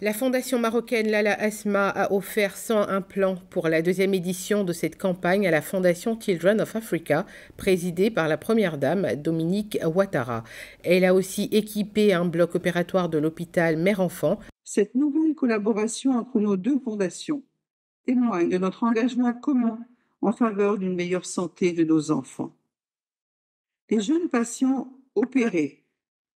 La fondation marocaine Lala Asma a offert 100 implants pour la deuxième édition de cette campagne à la fondation Children of Africa, présidée par la première dame Dominique Ouattara. Elle a aussi équipé un bloc opératoire de l'hôpital Mère-Enfant. Cette nouvelle collaboration entre nos deux fondations témoigne de notre engagement commun en faveur d'une meilleure santé de nos enfants. Les jeunes patients opérés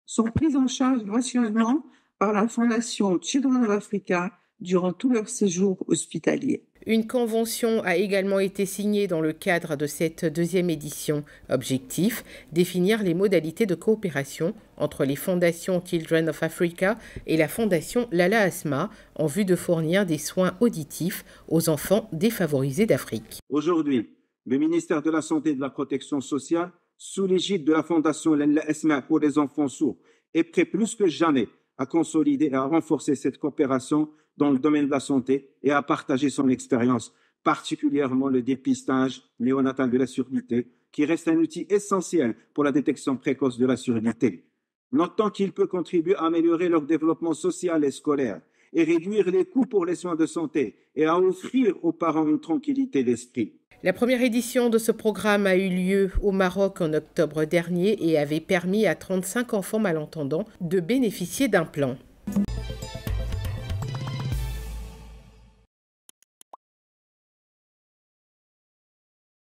sont pris en charge gracieusement par la Fondation Children of Africa durant tout leur séjour hospitalier. Une convention a également été signée dans le cadre de cette deuxième édition. Objectif définir les modalités de coopération entre les fondations Children of Africa et la fondation Lala Asma en vue de fournir des soins auditifs aux enfants défavorisés d'Afrique. Aujourd'hui, le ministère de la Santé et de la Protection sociale, sous l'égide de la fondation Lala Asma pour les enfants sourds, est prêt plus que jamais à consolider et à renforcer cette coopération dans le domaine de la santé et à partager son expérience, particulièrement le dépistage néonatal de la surdité, qui reste un outil essentiel pour la détection précoce de la surdité. Notant qu'il peut contribuer à améliorer leur développement social et scolaire, et réduire les coûts pour les soins de santé et à offrir aux parents une tranquillité d'esprit. La première édition de ce programme a eu lieu au Maroc en octobre dernier et avait permis à 35 enfants malentendants de bénéficier d'un plan.